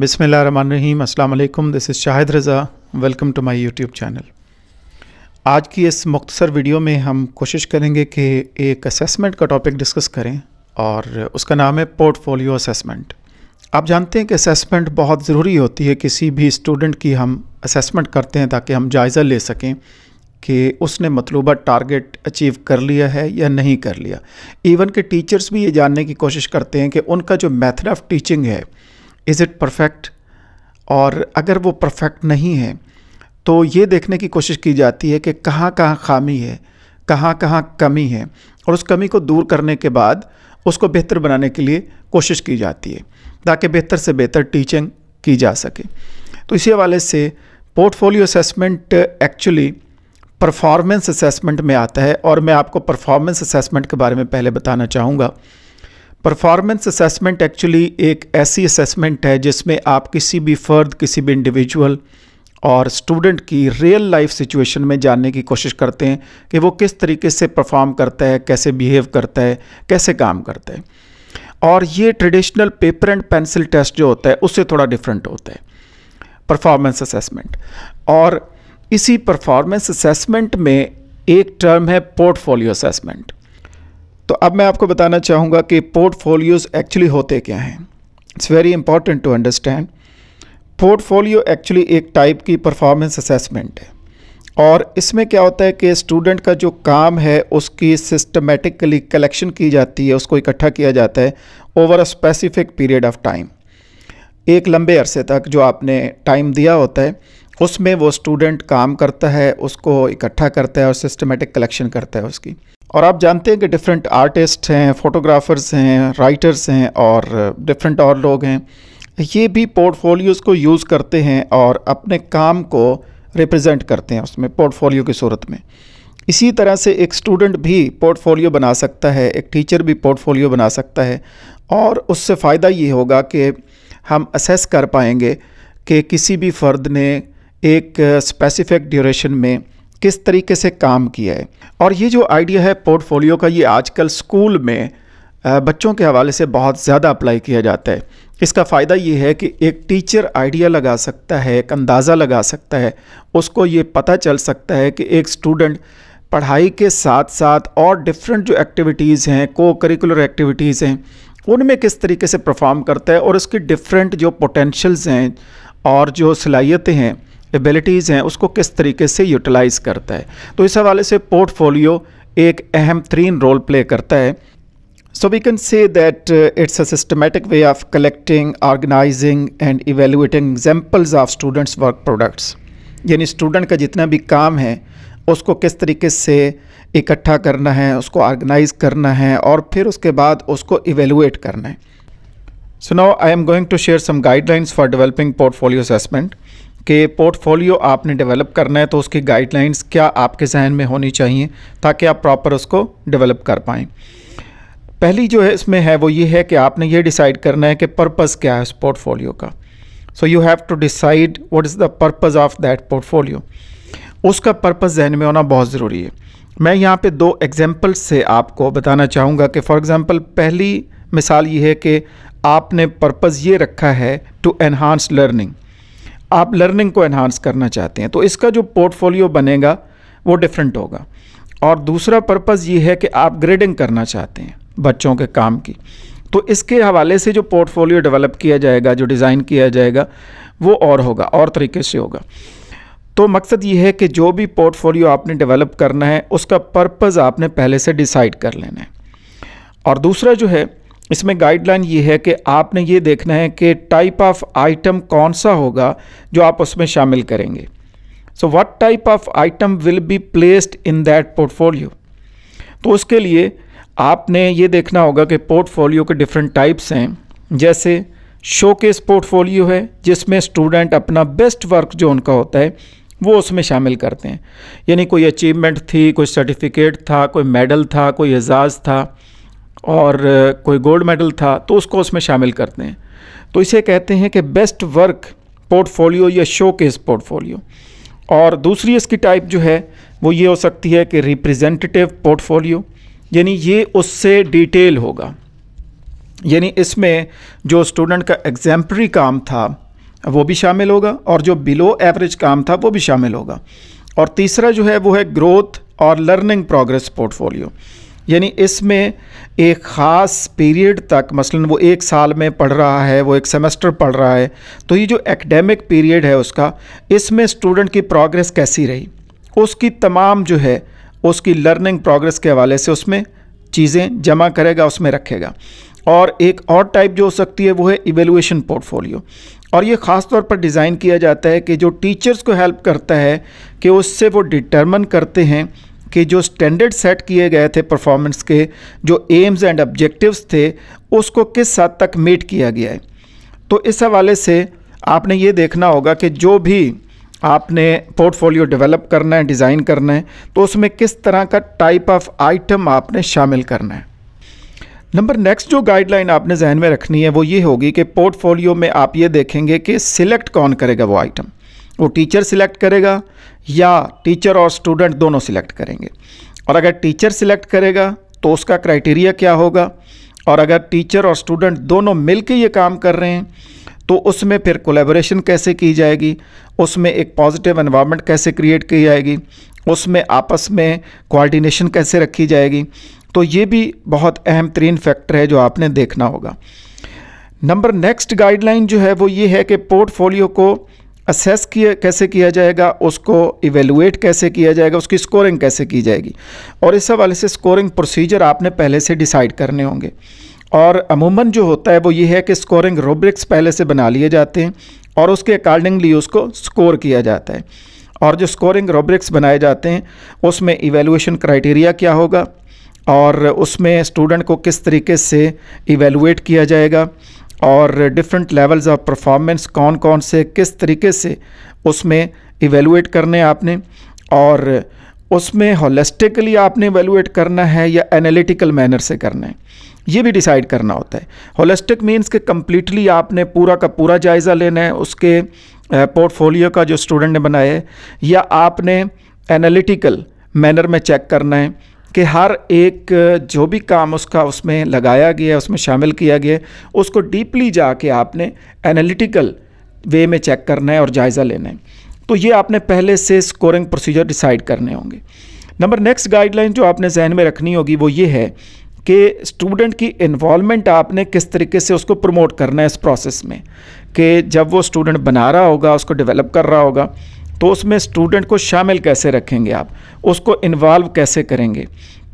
बिसमिल्ल रहीम अल्लाम this is Shahid Raza welcome to my YouTube channel आज की इस मुख्तर वीडियो में हम कोशिश करेंगे कि एक असेसमेंट का टॉपिक डिस्कस करें और उसका नाम है पोर्टफोलियो असेसमेंट आप जानते हैं कि असेसमेंट बहुत ज़रूरी होती है किसी भी स्टूडेंट की हम असेसमेंट करते हैं ताकि हम जायज़ा ले सकें कि उसने मतलूबा टारगेट अचीव कर लिया है या नहीं कर लिया इवन के टीचर्स भी ये जानने की कोशिश करते हैं कि उनका जो मेथड ऑफ़ टीचिंग है इज़ इट परफेक्ट और अगर वो परफेक्ट नहीं है तो ये देखने की कोशिश की जाती है कि कहाँ कहाँ खामी है कहाँ कहाँ कमी है और उस कमी को दूर करने के बाद उसको बेहतर बनाने के लिए कोशिश की जाती है ताकि बेहतर से बेहतर टीचिंग की जा सके तो इसी हवाले से portfolio assessment actually performance assessment में आता है और मैं आपको परफॉर्मेंस असेसमेंट के बारे में पहले बताना चाहूँगा परफॉर्मेंस असेसमेंट एक्चुअली एक ऐसी असेसमेंट है जिसमें आप किसी भी फर्द किसी भी इंडिविजुअल और स्टूडेंट की रियल लाइफ सिचुएशन में जानने की कोशिश करते हैं कि वो किस तरीके से परफॉर्म करता है कैसे बिहेव करता है कैसे काम करता है और ये traditional paper and pencil test जो होता है उससे थोड़ा डिफरेंट होता है परफॉर्मेंस असेसमेंट और इसी परफॉर्मेंस असेसमेंट में एक टर्म है पोर्टफोलियो असेसमेंट तो अब मैं आपको बताना चाहूँगा कि पोर्टफोलियोज़ एक्चुअली होते क्या हैं it's very important to understand portfolio actually एक टाइप की परफॉर्मेंस असेसमेंट है और इसमें क्या होता है कि स्टूडेंट का जो काम है उसकी सिस्टमेटिकली कलेक्शन की जाती है उसको इकट्ठा किया जाता है over a specific period of time एक लंबे अरसे तक जो आपने टाइम दिया होता है उसमें वो स्टूडेंट काम करता है उसको इकट्ठा करता है और सिस्टमेटिक कलेक्शन करता है उसकी और आप जानते हैं कि डिफरेंट आर्टिस्ट हैं फोटोग्राफर्स हैं राइटर्स हैं और डिफरेंट और लोग हैं ये भी पोर्टफोलियोज़ को यूज़ करते हैं और अपने काम को रिप्रेजेंट करते हैं उसमें पोर्टफोलियो की सूरत में इसी तरह से एक स्टूडेंट भी पोर्टफोलियो बना सकता है एक टीचर भी पोर्टफोलियो बना सकता है और उससे फ़ायदा ये होगा कि हम असेस कर पाएंगे कि किसी भी फ़र्द ने एक स्पेसिफिक ड्यूरेशन में किस तरीके से काम किया है और ये जो आइडिया है पोर्टफोलियो का ये आजकल स्कूल में बच्चों के हवाले से बहुत ज़्यादा अप्लाई किया जाता है इसका फ़ायदा ये है कि एक टीचर आइडिया लगा सकता है एक अंदाज़ा लगा सकता है उसको ये पता चल सकता है कि एक स्टूडेंट पढ़ाई के साथ साथ और डिफरेंट जो एक्टिविटीज़ हैं को करिकुलर एक्टिविटीज़ हैं उनमें किस तरीके से परफॉर्म करता है और उसकी डिफरेंट जो पोटेंशल्स हैं और जो सलाहियतें हैं एबिलिटीज़ हैं उसको किस तरीके से यूटिलाइज़ करता है तो इस हवाले से पोर्टफोलियो एक अहम तरीन रोल प्ले करता है so we can say that it's a systematic way of collecting organising and evaluating examples of students work products यानी स्टूडेंट का जितना भी काम है उसको किस तरीके से इकट्ठा करना है उसको ऑर्गेनाइज करना है और फिर उसके बाद उसको इवेलुएट करना है so now I am going to share some guidelines for developing portfolio assessment कि पोर्टफोलियो आपने डेवलप करना है तो उसकी गाइडलाइंस क्या आपके जहन में होनी चाहिए ताकि आप प्रॉपर उसको डेवलप कर पाएँ पहली जो है इसमें है वो ये है कि आपने ये डिसाइड करना है कि पर्पज़ क्या है उस पोर्टफोलियो का so you have to decide what is the purpose of that portfolio उसका पर्पज़ जहन में होना बहुत ज़रूरी है मैं यहाँ पे दो एग्जांपल से आपको बताना चाहूँगा कि फॉर एग्ज़ाम्पल पहली मिसाल ये है कि आपने पर्पज़ ये रखा है टू एनहांस लर्निंग आप लर्निंग को एनहांस करना चाहते हैं तो इसका जो पोर्टफोलियो बनेगा वो डिफरेंट होगा और दूसरा पर्पज़ ये है कि आप ग्रेडिंग करना चाहते हैं बच्चों के काम की तो इसके हवाले से जो पोर्टफोलियो डेवलप किया जाएगा जो डिज़ाइन किया जाएगा वो और होगा और तरीके से होगा तो मकसद ये है कि जो भी पोर्टफोलियो आपने डेवलप करना है उसका पर्पज़ आपने पहले से डिसाइड कर लेना है और दूसरा जो है इसमें गाइडलाइन ये है कि आपने ये देखना है कि टाइप ऑफ आइटम कौन सा होगा जो आप उसमें शामिल करेंगे so what type of item will be placed in that portfolio तो उसके लिए आपने ये देखना होगा कि पोर्टफोलियो के डिफरेंट टाइप्स हैं जैसे शोकेस पोर्टफोलियो है जिसमें स्टूडेंट अपना बेस्ट वर्क जो उनका होता है वो उसमें शामिल करते हैं यानी कोई अचीवमेंट थी कोई सर्टिफिकेट था कोई मेडल था कोई एजाज़ था और कोई गोल्ड मेडल था तो उसको उसमें शामिल करते हैं तो इसे कहते हैं कि बेस्ट वर्क पोर्टफोलियो या शो केस पोर्टफोलियो और दूसरी इसकी टाइप जो है वो ये हो सकती है कि रिप्रेजेंटेटिव पोर्टफोलियो यानी ये उससे डिटेल होगा यानी इसमें जो स्टूडेंट का एग्जाम्परी काम था वो भी शामिल होगा और जो बिलो एवरेज काम था वो भी शामिल होगा और तीसरा जो है वो है ग्रोथ और लर्निंग प्रोग्रेस पोर्टफोलियो यानी इसमें एक ख़ास पीरियड तक मसलन वो एक साल में पढ़ रहा है वो एक सेमेस्टर पढ़ रहा है तो ये जो एकेडमिक पीरियड है उसका इसमें स्टूडेंट की प्रोग्रेस कैसी रही उसकी तमाम जो है उसकी लर्निंग प्रोग्रेस के हवाले से उसमें चीज़ें जमा करेगा उसमें रखेगा और एक और टाइप जो हो सकती है वो है इवेलुएशन पोर्टफोलियो और ये ख़ास तौर पर डिज़ाइन किया जाता है कि जो टीचर्स को हेल्प करता है कि उससे वो डिटर्मन करते हैं कि जो स्टैंडर्ड सेट किए गए थे परफॉर्मेंस के जो एम्स एंड ऑब्जेक्टिव्स थे उसको किस हद तक मीट किया गया है तो इस हवाले से आपने ये देखना होगा कि जो भी आपने पोर्टफोलियो डेवलप करना है डिज़ाइन करना है तो उसमें किस तरह का टाइप ऑफ आइटम आपने शामिल करना है नंबर नेक्स्ट जो गाइडलाइन आपने जहन में रखनी है वो ये होगी कि पोर्टफोलियो में आप ये देखेंगे कि सिलेक्ट कौन करेगा वो आइटम वो टीचर सिलेक्ट करेगा या टीचर और स्टूडेंट दोनों सिलेक्ट करेंगे और अगर टीचर सिलेक्ट करेगा तो उसका क्राइटेरिया क्या होगा और अगर टीचर और स्टूडेंट दोनों मिल के ये काम कर रहे हैं तो उसमें फिर कोलेबोरेशन कैसे की जाएगी उसमें एक पॉजिटिव इन्वामेंट कैसे क्रिएट की जाएगी उसमें आपस में कोऑर्डिनेशन कैसे रखी जाएगी तो ये भी बहुत अहम तरीन फैक्टर है जो आपने देखना होगा नंबर नेक्स्ट गाइडलाइन जो है वो ये है कि पोर्टफोलियो को असेस किया कैसे किया जाएगा उसको इवेलुएट कैसे किया जाएगा उसकी स्कोरिंग कैसे की जाएगी और इस हवाले से स्कोरिंग प्रोसीजर आपने पहले से डिसाइड करने होंगे और अमूमन जो होता है वो ये है कि स्कोरिंग रूब्रिक्स पहले से बना लिए जाते हैं और उसके अकॉर्डिंगली उसको स्कोर किया जाता है और जो स्कोरिंग रूब्रिक्स बनाए जाते हैं उसमें इवेलुएशन क्राइटेरिया क्या होगा और उसमें स्टूडेंट को किस तरीके से इवेलुएट किया जाएगा और डिफरेंट लेवल्स ऑफ परफॉर्मेंस कौन कौन से किस तरीके से उसमें इवेलुएट करने आपने और उसमें होलिस्टिकली आपने इवेलुएट करना है या एनालिटिकल मैनर से करना है ये भी डिसाइड करना होता है होलिस्टिक मीन्स के कम्प्लीटली आपने पूरा का पूरा जायज़ा लेना है उसके पोर्टफोलियो का जो स्टूडेंट ने बनाया है या आपने एनालिटिकल मैनर में चेक करना है कि हर एक जो भी काम उसका उसमें लगाया गया उसमें शामिल किया गया उसको डीपली जाके आपने एनालिटिकल वे में चेक करना है और जायज़ा लेना है तो ये आपने पहले से स्कोरिंग प्रोसीजर डिसाइड करने होंगे नंबर नेक्स्ट गाइडलाइन जो आपने जहन में रखनी होगी वो ये है कि स्टूडेंट की इन्वॉलमेंट आपने किस तरीके से उसको प्रमोट करना है इस प्रोसेस में कि जब वो स्टूडेंट बना रहा होगा उसको डेवलप कर रहा होगा तो उसमें स्टूडेंट को शामिल कैसे रखेंगे आप उसको इन्वॉल्व कैसे करेंगे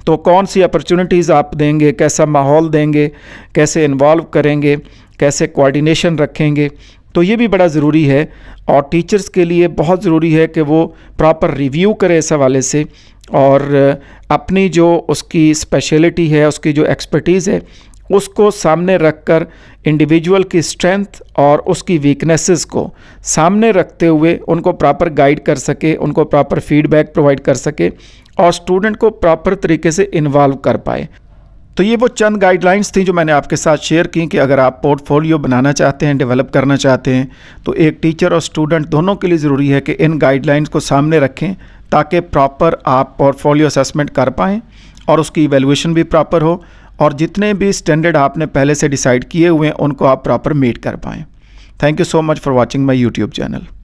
तो कौन सी अपॉर्चुनिटीज़ आप देंगे कैसा माहौल देंगे कैसे इन्वॉल्व करेंगे कैसे कोऑर्डिनेशन रखेंगे तो ये भी बड़ा ज़रूरी है और टीचर्स के लिए बहुत ज़रूरी है कि वो प्रॉपर रिव्यू करे इस हवाले से और अपनी जो उसकी स्पेशलिटी है उसकी जो एक्सपर्टीज़ है उसको सामने रखकर इंडिविजुअल की स्ट्रेंथ और उसकी वीकनेसेस को सामने रखते हुए उनको प्रॉपर गाइड कर सके उनको प्रॉपर फीडबैक प्रोवाइड कर सके और स्टूडेंट को प्रॉपर तरीके से इन्वॉल्व कर पाए तो ये वो चंद गाइडलाइंस थी जो मैंने आपके साथ शेयर की कि अगर आप पोर्टफोलियो बनाना चाहते हैं डेवलप करना चाहते हैं तो एक टीचर और स्टूडेंट दोनों के लिए ज़रूरी है कि इन गाइडलाइंस को सामने रखें ताकि प्रॉपर आप पोर्टफोलियो असेसमेंट कर पाएँ और उसकी इवेलुएशन भी प्रॉपर हो और जितने भी स्टैंडर्ड आपने पहले से डिसाइड किए हुए हैं उनको आप प्रॉपर मीट कर पाएँ thank you so much for watching my YouTube channel